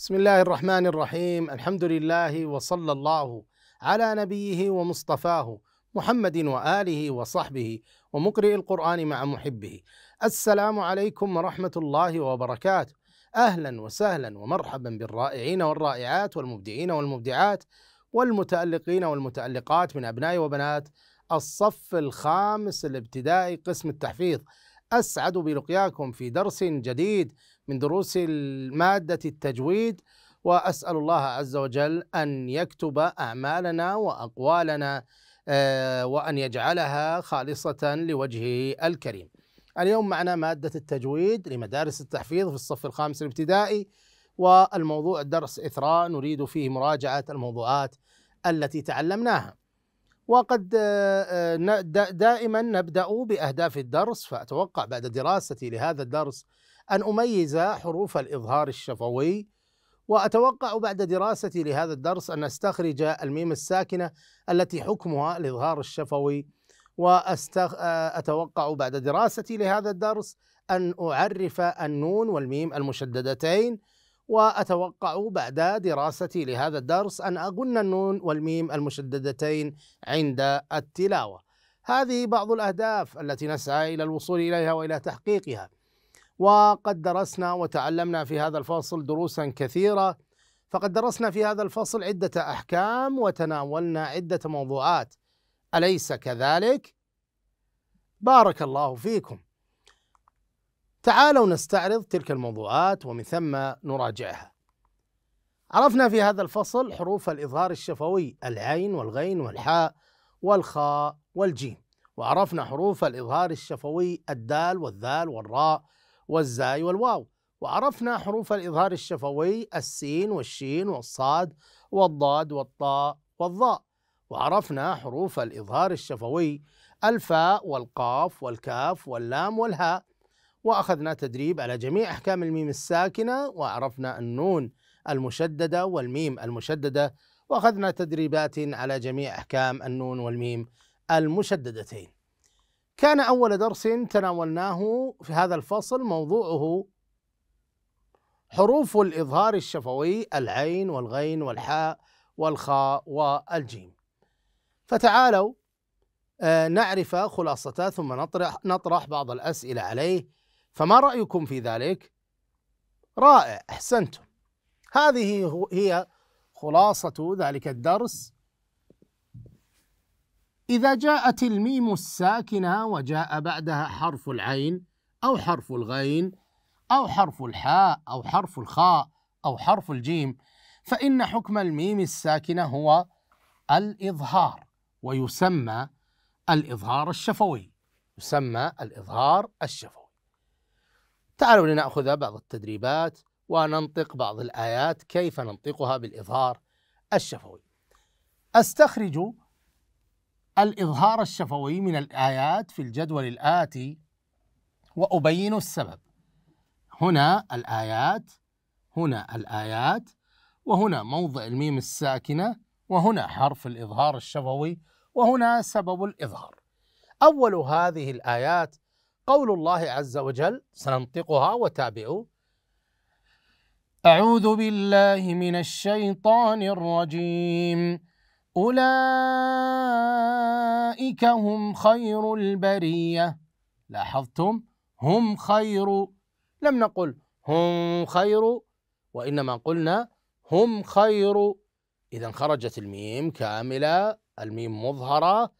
بسم الله الرحمن الرحيم الحمد لله وصلى الله على نبيه ومصطفاه محمد واله وصحبه ومقرئ القران مع محبه السلام عليكم ورحمه الله وبركاته اهلا وسهلا ومرحبا بالرائعين والرائعات والمبدعين والمبدعات والمتالقين والمتالقات من ابناء وبنات الصف الخامس الابتدائي قسم التحفيظ اسعد بلقياكم في درس جديد من دروس المادة التجويد وأسأل الله عز وجل أن يكتب أعمالنا وأقوالنا آه، وأن يجعلها خالصة لوجهه الكريم اليوم معنا مادة التجويد لمدارس التحفيظ في الصف الخامس الابتدائي والموضوع درس إثراء نريد فيه مراجعة الموضوعات التي تعلمناها وقد آه، آه، دائما نبدأ بأهداف الدرس فأتوقع بعد دراستي لهذا الدرس أن أميز حروف الإظهار الشفوي وأتوقع بعد دراستي لهذا الدرس أن أستخرج الميم الساكنة التي حكمها الإظهار الشفوي وأتوقع آه، أتوقع بعد دراستي لهذا الدرس أن أعرف النون والميم المشددتين وأتوقع بعد دراستي لهذا الدرس أن أغن النون والميم المشددتين عند التلاوة هذه بعض الأهداف التي نسعى إلى الوصول إليها وإلى تحقيقها وقد درسنا وتعلمنا في هذا الفصل دروسا كثيره فقد درسنا في هذا الفصل عده احكام وتناولنا عده موضوعات اليس كذلك بارك الله فيكم تعالوا نستعرض تلك الموضوعات ومن ثم نراجعها عرفنا في هذا الفصل حروف الإظهار الشفوي العين والغين والحاء والخاء والجيم وعرفنا حروف الإظهار الشفوي الدال والذال والراء والزاي والواو وعرفنا حروف الإظهار الشفوي السين والشين والصاد والضاد والطاء والظاء وعرفنا حروف الإظهار الشفوي الفاء والقاف والكاف واللام والهاء وأخذنا تدريب على جميع أحكام الميم الساكنة وعرفنا النون المشددة والميم المشددة وأخذنا تدريبات على جميع أحكام النون والميم المشددتين كان أول درس تناولناه في هذا الفصل موضوعه حروف الإظهار الشفوي العين والغين والحاء والخاء والجيم فتعالوا آه، نعرف خلاصته ثم نطرح نطرح بعض الأسئلة عليه فما رأيكم في ذلك؟ رائع أحسنتم هذه هي خلاصة ذلك الدرس إذا جاءت الميم الساكنة وجاء بعدها حرف العين أو حرف الغين أو حرف الحاء أو حرف الخاء أو حرف الجيم فإن حكم الميم الساكنة هو الإظهار ويسمى الإظهار الشفوي يسمى الإظهار الشفوي تعالوا لنأخذ بعض التدريبات وننطق بعض الآيات كيف ننطقها بالإظهار الشفوي أستخرج الإظهار الشفوي من الآيات في الجدول الآتي وأبين السبب هنا الآيات هنا الآيات وهنا موضع الميم الساكنة وهنا حرف الإظهار الشفوي وهنا سبب الإظهار أول هذه الآيات قول الله عز وجل سننطقها وتابعوا أعوذ بالله من الشيطان الرجيم أولئك هم خير البرية لاحظتم هم خير لم نقل هم خير وإنما قلنا هم خير إذا خرجت الميم كاملة الميم مظهرة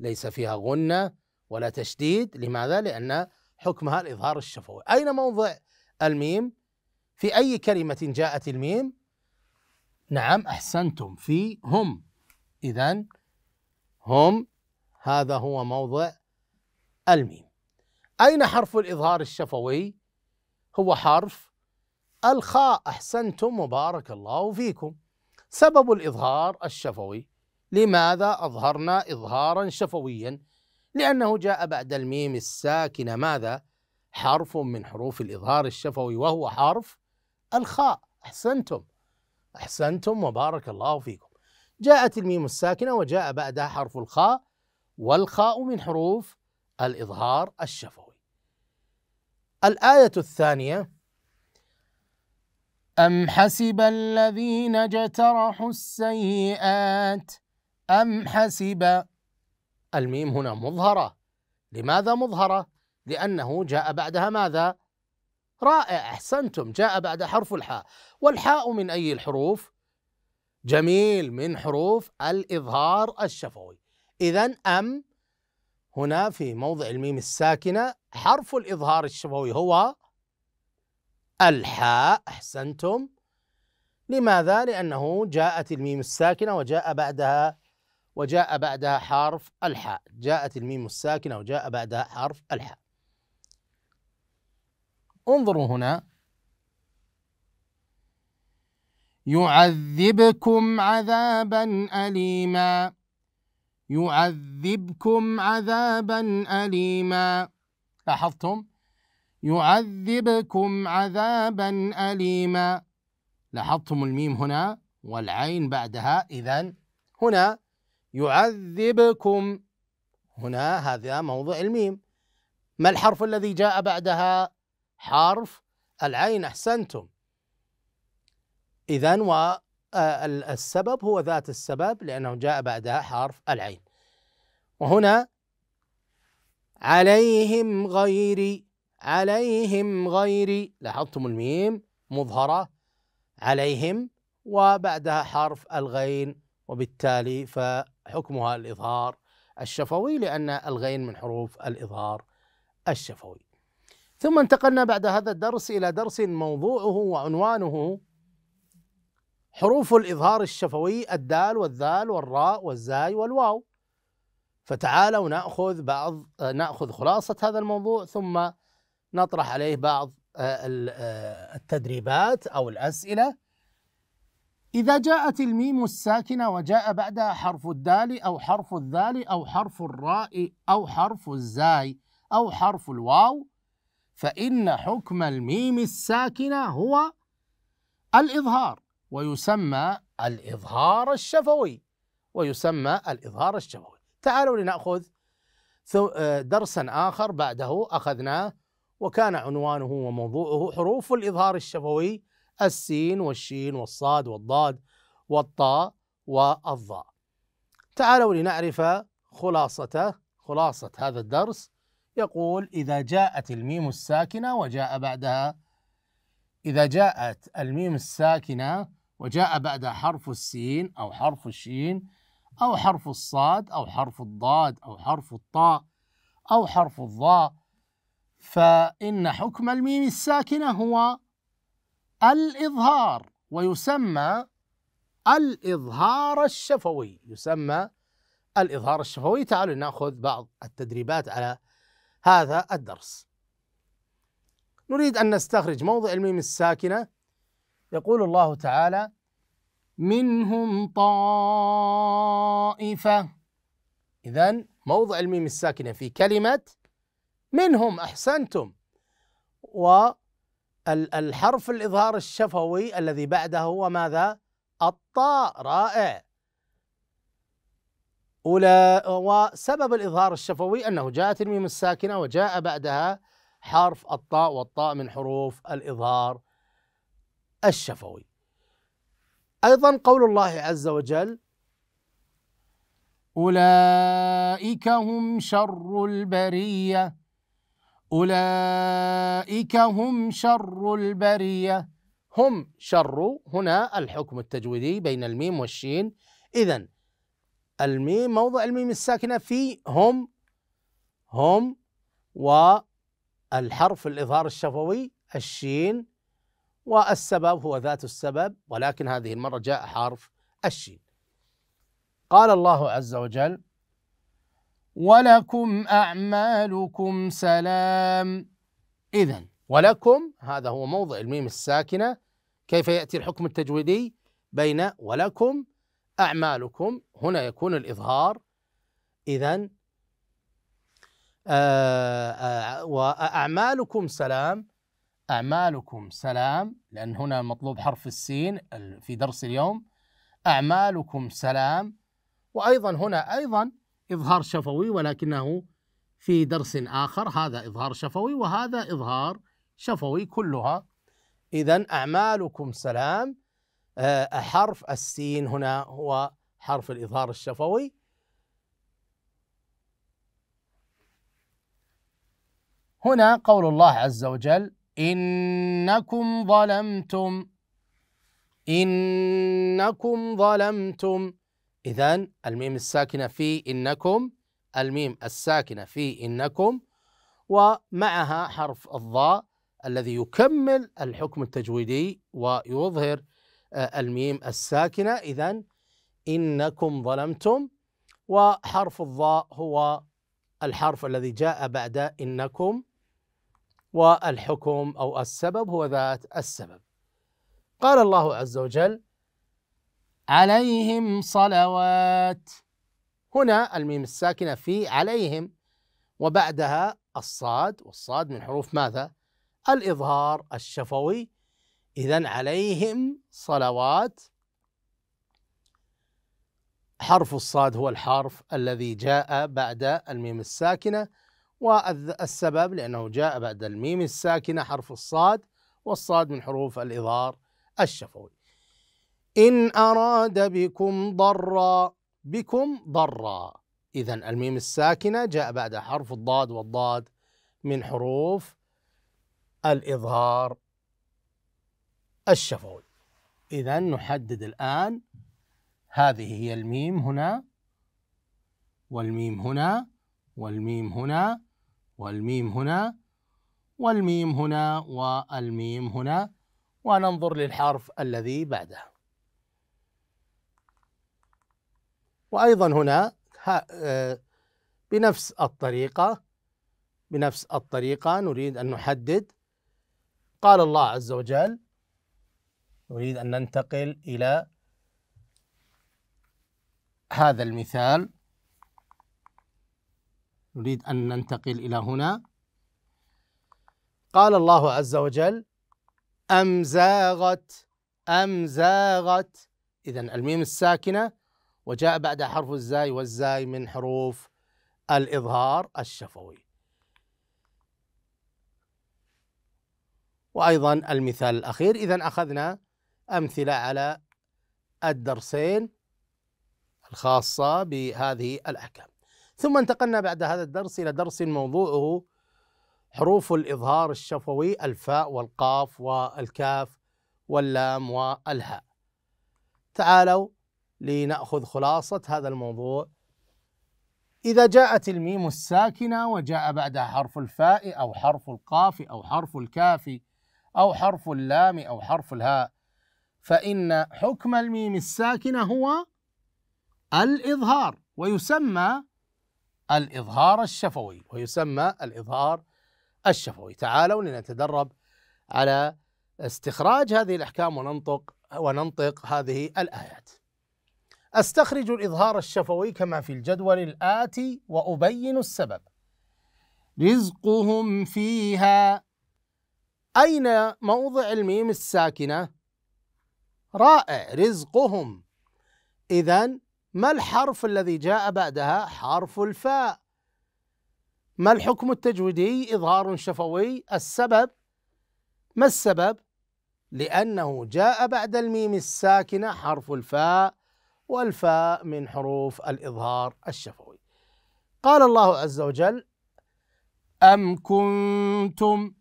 ليس فيها غنة ولا تشديد لماذا؟ لأن حكمها الإظهار الشفوي أين موضع الميم؟ في أي كلمة جاءت الميم؟ نعم أحسنتم في هم إذا هم هذا هو موضع الميم أين حرف الإظهار الشفوي؟ هو حرف الخاء أحسنتم وبارك الله فيكم سبب الإظهار الشفوي لماذا أظهرنا إظهارا شفويا؟ لأنه جاء بعد الميم الساكنة ماذا؟ حرف من حروف الإظهار الشفوي وهو حرف الخاء أحسنتم أحسنتم وبارك الله فيكم جاءت الميم الساكنة وجاء بعدها حرف الخاء والخاء من حروف الإظهار الشفوي الآية الثانية أم حسب الذين اجترحوا السيئات أم حسب الميم هنا مظهرة لماذا مظهرة؟ لأنه جاء بعدها ماذا؟ رائع أحسنتم جاء بعد حرف الحاء والحاء من أي الحروف؟ جميل من حروف الإظهار الشفوي إذا أم هنا في موضع الميم الساكنة حرف الإظهار الشفوي هو الحاء أحسنتم لماذا؟ لأنه جاءت الميم الساكنة وجاء بعدها وجاء بعدها حرف الحاء جاءت الميم الساكنة وجاء بعدها حرف الحاء انظروا هنا يعذبكم عذابا أليما يعذبكم عذابا أليما لاحظتم يعذبكم عذابا أليما لاحظتم الميم هنا والعين بعدها إذا هنا يعذبكم هنا هذا موضع الميم ما الحرف الذي جاء بعدها حرف العين أحسنتم إذا والسبب آه، هو ذات السبب لأنه جاء بعدها حرف العين وهنا عليهم غيري عليهم غيري لاحظتم الميم مظهرة عليهم وبعدها حرف الغين وبالتالي فحكمها الإظهار الشفوي لأن الغين من حروف الإظهار الشفوي ثم انتقلنا بعد هذا الدرس إلى درس موضوعه وعنوانه حروف الإظهار الشفوي الدال والذال والراء والزاي والواو فتعالوا نأخذ بعض نأخذ خلاصة هذا الموضوع ثم نطرح عليه بعض آه، آه، التدريبات أو الأسئلة إذا جاءت الميم الساكنة وجاء بعدها حرف الدال أو حرف الذال أو حرف الراء أو حرف الزاي أو حرف الواو فإن حكم الميم الساكنة هو الإظهار ويسمى الإظهار الشفوي ويسمى الإظهار الشفوي تعالوا لنأخذ آه، درسا آخر بعده أخذناه وكان عنوانه وموضوعه حروف الإظهار الشفوي السين والشين والصاد والضاد والطاء والظاء تعالوا لنعرف خلاصته خلاصة هذا الدرس يقول إذا جاءت الميم الساكنة وجاء بعدها إذا جاءت الميم الساكنة وجاء بعد حرف السين أو حرف الشين أو حرف الصاد أو حرف الضاد أو حرف الطاء أو حرف الظاء فإن حكم الميم الساكنة هو الإظهار ويسمى الإظهار الشفوي يسمى الإظهار الشفوي تعالوا نأخذ بعض التدريبات على هذا الدرس نريد أن نستخرج موضع الميم الساكنة يقول الله تعالى منهم طائفة إذا موضع الميم الساكنة في كلمة منهم أحسنتم والحرف الإظهار الشفوي الذي بعده هو ماذا؟ الطاء رائع أولى وسبب الإظهار الشفوي أنه جاءت الميم الساكنة وجاء بعدها حرف الطاء والطاء من حروف الإظهار الشفوي ايضا قول الله عز وجل اولئك هم شر البريه اولئك هم شر البريه هم شر هنا الحكم التجويدي بين الميم والشين اذا الميم موضع الميم الساكنه في هم هم والحرف الاظهار الشفوي الشين والسبب هو ذات السبب ولكن هذه المرة جاء حرف الشين قال الله عز وجل ولكم أعمالكم سلام إذا ولكم هذا هو موضع الميم الساكنة كيف يأتي الحكم التجويدي بين ولكم أعمالكم هنا يكون الإظهار إذا آه، آه، وأعمالكم سلام أعمالكم سلام لأن هنا مطلوب حرف السين في درس اليوم أعمالكم سلام وأيضا هنا أيضا إظهار شفوي ولكنه في درس آخر هذا إظهار شفوي وهذا إظهار شفوي كلها إذا أعمالكم سلام آه، حرف السين هنا هو حرف الإظهار الشفوي هنا قول الله عز وجل إنكم ظلمتم إنكم ظلمتم إذا الميم الساكنة في إنكم الميم الساكنة في إنكم ومعها حرف الضاء الذي يكمل الحكم التجويدي ويظهر آه، الميم الساكنة إذا إنكم ظلمتم وحرف الضاء هو الحرف الذي جاء بعد إنكم والحكم أو السبب هو ذات السبب قال الله عز وجل عليهم صلوات هنا الميم الساكنة في عليهم وبعدها الصاد والصاد من حروف ماذا؟ الإظهار الشفوي إذا عليهم صلوات حرف الصاد هو الحرف الذي جاء بعد الميم الساكنة والسبب لأنه جاء بعد الميم الساكنة حرف الصاد والصاد من حروف الإظهار الشفوي إن أراد بكم ضرا بكم ضرا إذا الميم الساكنة جاء بعد حرف الضاد والضاد من حروف الإظهار الشفوي إذا نحدد الآن هذه هي الميم هنا والميم هنا والميم هنا والميم هنا والميم هنا والميم هنا وننظر للحرف الذي بعده وأيضا هنا آه، بنفس الطريقة بنفس الطريقة نريد أن نحدد قال الله عز وجل نريد أن ننتقل إلى هذا المثال نريد أن ننتقل إلى هنا قال الله عز وجل أم زاغت أم زاغت إذا الميم الساكنة وجاء بعد حرف الزاي والزاي من حروف الإظهار الشفوي وأيضا المثال الأخير إذا أخذنا أمثلة على الدرسين الخاصة بهذه الأحكام ثم انتقلنا بعد هذا الدرس إلى درس موضوعه حروف الإظهار الشفوي الفاء والقاف والكاف واللام والهاء تعالوا لنأخذ خلاصة هذا الموضوع إذا جاءت الميم الساكنة وجاء بعدها حرف الفاء أو حرف القاف أو حرف الكاف أو حرف اللام أو حرف الهاء فإن حكم الميم الساكنة هو الإظهار ويسمى الإظهار الشفوي ويسمى الإظهار الشفوي تعالوا لنتدرب على استخراج هذه الأحكام وننطق وننطق هذه الآيات أستخرج الإظهار الشفوي كما في الجدول الآتي وأبين السبب رزقهم فيها أين موضع الميم الساكنة؟ رائع رزقهم إذا ما الحرف الذي جاء بعدها حرف الفاء ما الحكم التجويدي إظهار شفوي السبب ما السبب لأنه جاء بعد الميم الساكنة حرف الفاء والفاء من حروف الإظهار الشفوي قال الله عز وجل أم كنتم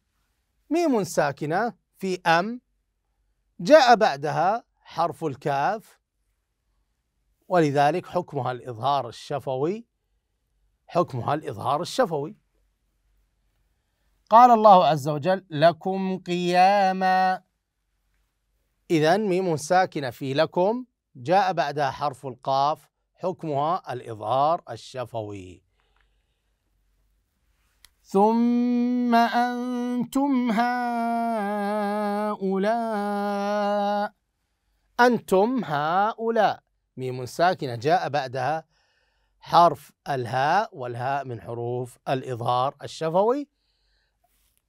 ميم ساكنة في أم جاء بعدها حرف الكاف ولذلك حكمها الإظهار الشفوي حكمها الإظهار الشفوي قال الله عز وجل لكم قياما إذا ميم ساكنة في لكم جاء بعدها حرف القاف حكمها الإظهار الشفوي ثم أنتم هؤلاء أنتم هؤلاء ميم ساكنة جاء بعدها حرف الهاء والهاء من حروف الإظهار الشفوي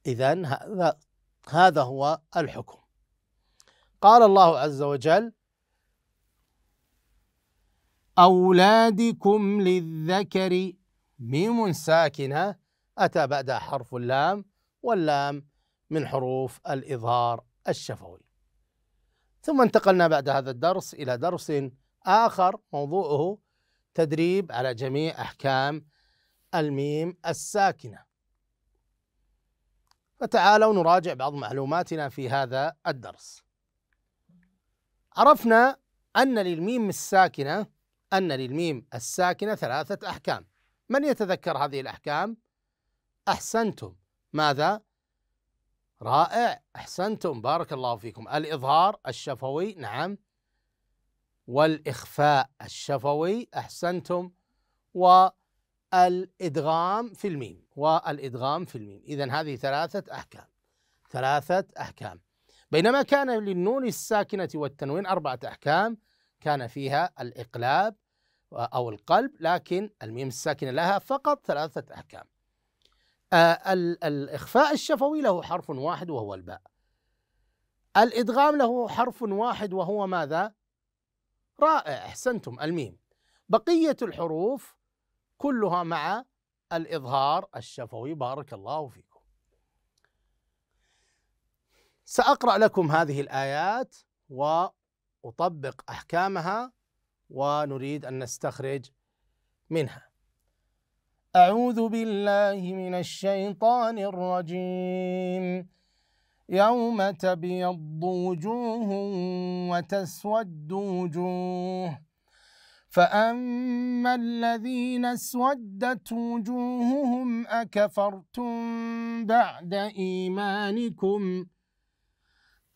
إذا هذا هذا هو الحكم قال الله عز وجل أولادكم للذكر ميم ساكنة أتى بعدها حرف اللام واللام من حروف الإظهار الشفوي ثم انتقلنا بعد هذا الدرس إلى درس آخر موضوعه تدريب على جميع أحكام الميم الساكنة فتعالوا نراجع بعض معلوماتنا في هذا الدرس عرفنا أن للميم الساكنة أن للميم الساكنة ثلاثة أحكام من يتذكر هذه الأحكام؟ أحسنتم ماذا؟ رائع أحسنتم بارك الله فيكم الإظهار الشفوي نعم والإخفاء الشفوي أحسنتم والإدغام في الميم والإدغام في الميم إذا هذه ثلاثة أحكام ثلاثة أحكام بينما كان للنون الساكنة والتنوين أربعة أحكام كان فيها الإقلاب أو القلب لكن الميم الساكنة لها فقط ثلاثة أحكام آه الإخفاء الشفوي له حرف واحد وهو الباء الإدغام له حرف واحد وهو ماذا؟ رائع أحسنتم الميم بقية الحروف كلها مع الإظهار الشفوي بارك الله فيكم سأقرأ لكم هذه الآيات وأطبق أحكامها ونريد أن نستخرج منها أعوذ بالله من الشيطان الرجيم يوم تبيض وجوه وتسود وجوه فأما الذين اسودت وجوههم أكفرتم بعد إيمانكم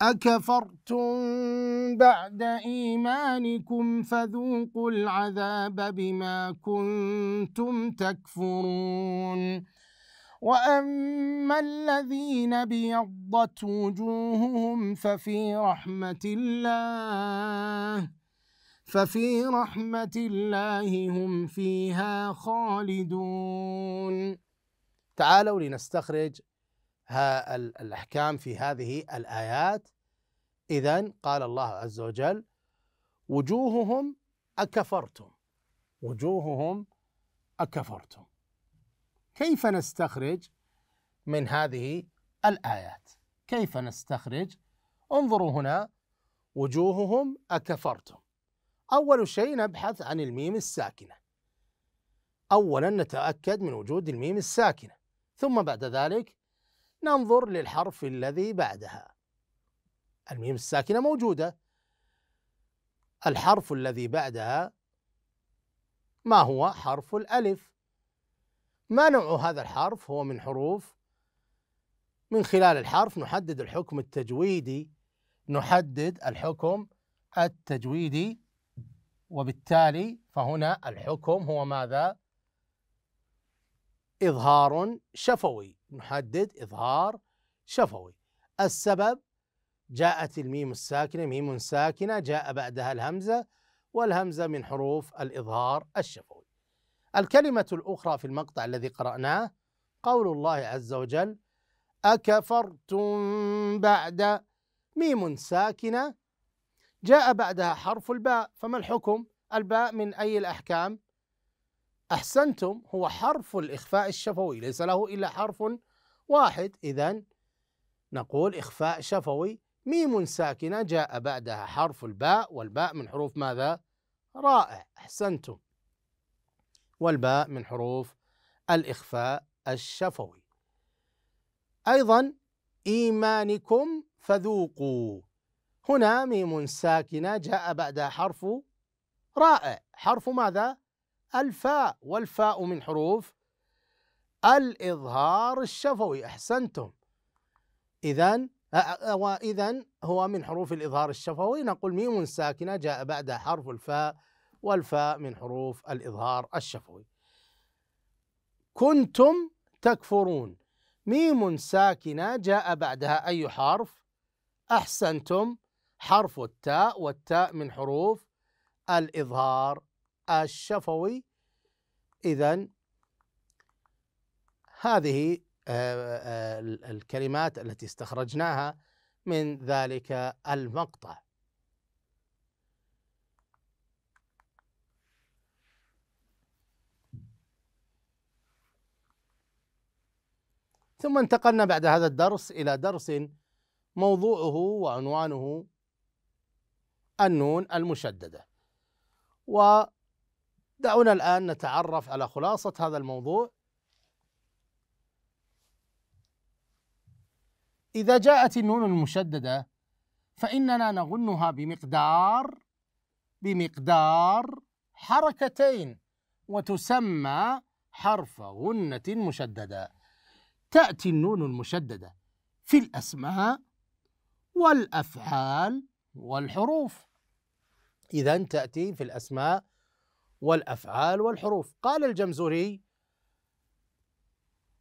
أكفرتم بعد إيمانكم فذوقوا العذاب بما كنتم تكفرون وأما الذين بيضت وجوههم ففي رحمة الله ففي رحمة الله هم فيها خالدون تعالوا لنستخرج ها الأحكام في هذه الآيات إذا قال الله عز وجل وجوههم أكفرتم وجوههم أكفرتم كيف نستخرج من هذه الآيات كيف نستخرج انظروا هنا وجوههم أكفرتم أول شيء نبحث عن الميم الساكنة أولا نتأكد من وجود الميم الساكنة ثم بعد ذلك ننظر للحرف الذي بعدها الميم الساكنة موجودة الحرف الذي بعدها ما هو حرف الألف ما نوع هذا الحرف هو من حروف من خلال الحرف نحدد الحكم التجويدي نحدد الحكم التجويدي وبالتالي فهنا الحكم هو ماذا إظهار شفوي نحدد إظهار شفوي السبب جاءت الميم الساكنة ميم ساكنة جاء بعدها الهمزة والهمزة من حروف الإظهار الشفوي الكلمة الأخرى في المقطع الذي قرأناه قول الله عز وجل أكفرتم بعد ميم ساكنة جاء بعدها حرف الباء فما الحكم؟ الباء من أي الأحكام؟ أحسنتم هو حرف الإخفاء الشفوي ليس له إلا حرف واحد إذا نقول إخفاء شفوي ميم ساكنة جاء بعدها حرف الباء والباء من حروف ماذا؟ رائع أحسنتم والباء من حروف الإخفاء الشفوي أيضا إيمانكم فذوقوا هنا ميم ساكنة جاء بعدها حرف رائع حرف ماذا؟ الفاء والفاء من حروف الإظهار الشفوي أحسنتم إذا وإذا هو من حروف الإظهار الشفوي نقول ميم ساكنة جاء بعدها حرف الفاء والفاء من حروف الإظهار الشفوي كنتم تكفرون ميم ساكنة جاء بعدها أي حرف أحسنتم حرف التاء والتاء من حروف الإظهار الشفوي إذا هذه آه، آه، الكلمات التي استخرجناها من ذلك المقطع ثم انتقلنا بعد هذا الدرس إلى درس موضوعه وعنوانه النون المشددة ودعونا الآن نتعرف على خلاصة هذا الموضوع إذا جاءت النون المشددة فإننا نغنها بمقدار بمقدار حركتين وتسمى حرف غنة مشددة تأتي النون المشددة في الأسماء والأفعال والحروف إذا تأتي في الأسماء والأفعال والحروف قال الجمزوري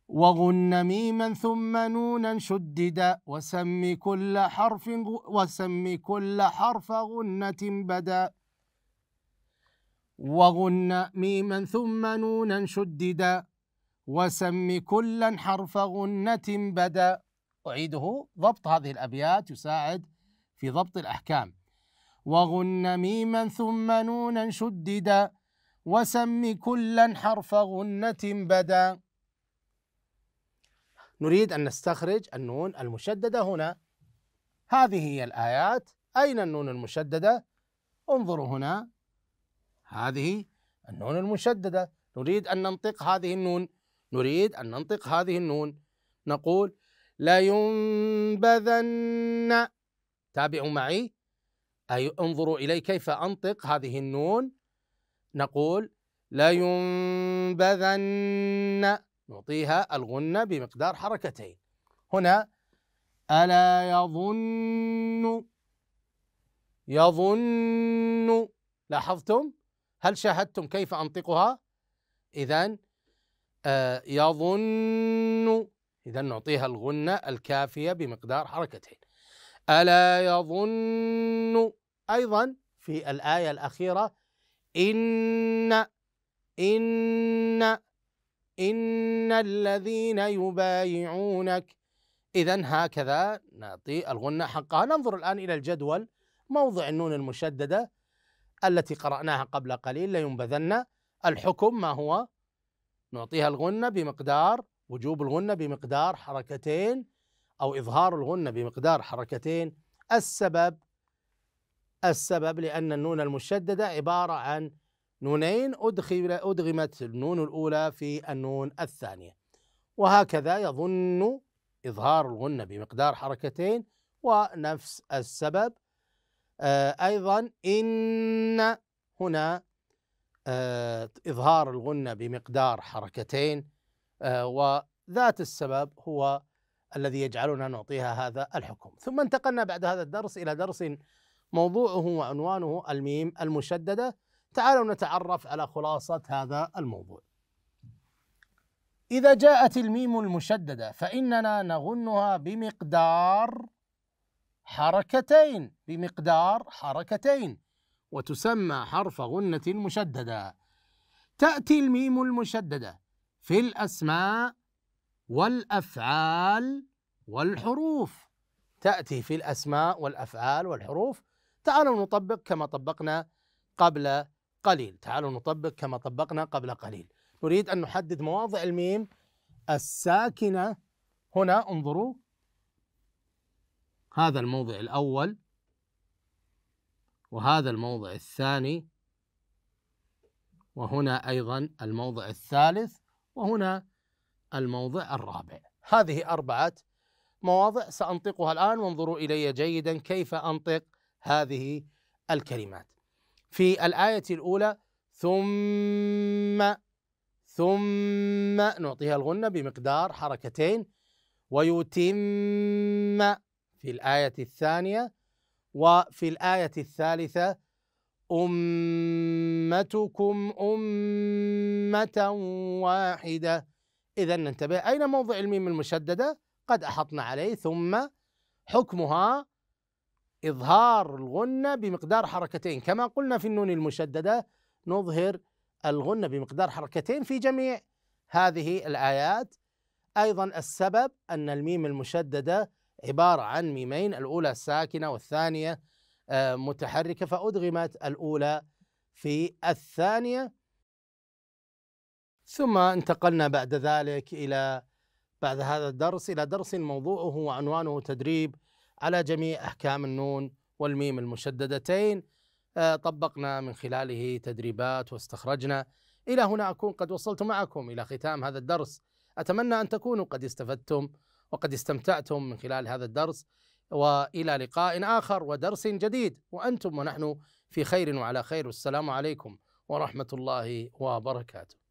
وغن ميما ثم نونا شددا وسم كل حرف وسم كل حرف غنة بدا وغن ميما ثم نونا شددا وسم كلا حرف غنة بدأ أعيده ضبط هذه الأبيات يساعد في ضبط الأحكام وغن ميما ثم نونا شددا وسم كلا حرف غنة بدا نريد أن نستخرج النون المشددة هنا هذه هي الآيات أين النون المشددة؟ انظروا هنا هذه النون المشددة نريد أن ننطق هذه النون نريد أن ننطق هذه النون نقول لينبذن تابعوا معي أي انظروا إلي كيف أنطق هذه النون نقول لينبذن نعطيها الغنة بمقدار حركتين هنا ألا يظن يظن لاحظتم هل شاهدتم كيف أنطقها إذا آه، يظن إذا نعطيها الغنة الكافية بمقدار حركتين ألا يظن أيضا في الآية الأخيرة إن إن إن الذين يبايعونك إذا هكذا نعطي الغنة حقها ننظر الآن إلى الجدول موضع النون المشددة التي قرأناها قبل قليل لينبذن الحكم ما هو نعطيها الغنة بمقدار وجوب الغنة بمقدار حركتين أو إظهار الغنة بمقدار حركتين السبب السبب لأن النون المشددة عبارة عن نونين أدخل أدغمت النون الأولى في النون الثانية وهكذا يظن إظهار الغنة بمقدار حركتين ونفس السبب آه، أيضا إن هنا آه، إظهار الغنة بمقدار حركتين آه، وذات السبب هو الذي يجعلنا نعطيها هذا الحكم ثم انتقلنا بعد هذا الدرس إلى درس موضوعه وعنوانه الميم المشددة تعالوا نتعرف على خلاصة هذا الموضوع إذا جاءت الميم المشددة فإننا نغنها بمقدار حركتين بمقدار حركتين وتسمى حرف غنة مشددة تأتي الميم المشددة في الأسماء والأفعال والحروف تأتي في الأسماء والأفعال والحروف تعالوا نطبق كما طبقنا قبل قليل تعالوا نطبق كما طبقنا قبل قليل نريد أن نحدد مواضع الميم الساكنة هنا انظروا هذا الموضع الأول وهذا الموضع الثاني وهنا أيضا الموضع الثالث وهنا الموضع الرابع هذه أربعة مواضع سأنطقها الآن وانظروا إلي جيدا كيف أنطق هذه الكلمات في الآية الأولى ثم ثم نعطيها الغنة بمقدار حركتين ويتم في الآية الثانية وفي الآية الثالثة أمتكم أمة واحدة إذا ننتبه أين موضع الميم المشددة قد أحطنا عليه ثم حكمها إظهار الغنة بمقدار حركتين كما قلنا في النون المشددة نظهر الغنة بمقدار حركتين في جميع هذه الآيات أيضا السبب أن الميم المشددة عبارة عن ميمين الأولى ساكنة والثانية آه، متحركة فأدغمت الأولى في الثانية ثم انتقلنا بعد ذلك إلى بعد هذا الدرس إلى درس موضوعه وعنوانه تدريب على جميع أحكام النون والميم المشددتين آه، طبقنا من خلاله تدريبات واستخرجنا إلى هنا أكون قد وصلت معكم إلى ختام هذا الدرس أتمنى أن تكونوا قد استفدتم وقد استمتعتم من خلال هذا الدرس والى لقاء اخر ودرس جديد وانتم ونحن في خير وعلى خير والسلام عليكم ورحمه الله وبركاته